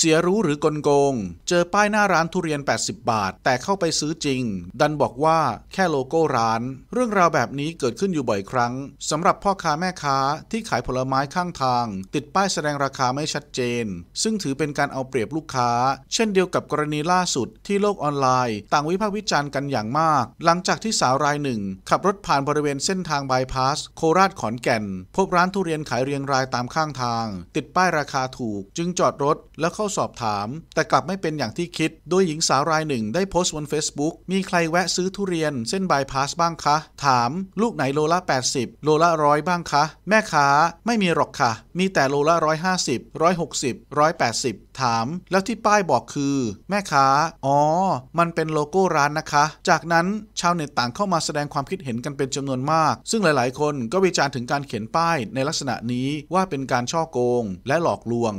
เสียรู้หรือกลโกง เจอป้ายหน้าร้านทุเรียน 80 บาท แต่เข้าไปซื้อจริง ดันบอกว่าแค่โลโก้ร้าน เรื่องราวแบบนี้เกิดขึ้นอยู่บ่อยครั้ง สำหรับพ่อค้าแม่ค้าที่ขายผลไม้ข้างทาง ติดป้ายแสดงราคาไม่ชัดเจน ซึ่งถือเป็นการเอาเปรียบลูกค้า เช่นเดียวกับกรณีล่าสุดที่โลกออนไลน์ ต่างวิพากษ์วิจารณ์กันอย่างมาก หลังจากที่สาวรายหนึ่ง ขับรถผ่านบริเวณเส้นทางบายพาส โคราชขอนแก่น พบร้านทุเรียนขายเรียงรายตามข้างทาง ติดป้ายราคาถูก จึงจอดรถแล้วเข้าาสอบถาม แต่กลับไม่เป็นอย่างที่คิดโดยหญิงสาวรายหนึ่งได้โพสต์บน Facebook มีใครแวะซื้อทุเรียนเส้นบายพาสบ้างคะ ถาม ลูกไหนโลละ 80 โลละร้อยบ้างคะ แม่ค้าไม่มีหรอกค่ะ มีแต่โลละร้อยห้าสิบร้อยหกสิบร้อยแปดสิบถามแล้วที่ป้ายบอกคือ แม่ค้า อ๋อ มันเป็นโลโก้ร้านนะคะ จากนั้นชาวเน็ตต่างเข้ามาแสดงความคิดเห็นกันเป็นจำนวนมาก ซึ่งหลายๆ คนก็วิจารณ์ถึงการเขียนป้ายในลักษณะนี้ว่าเป็นการช่อโกงและหลอกลวง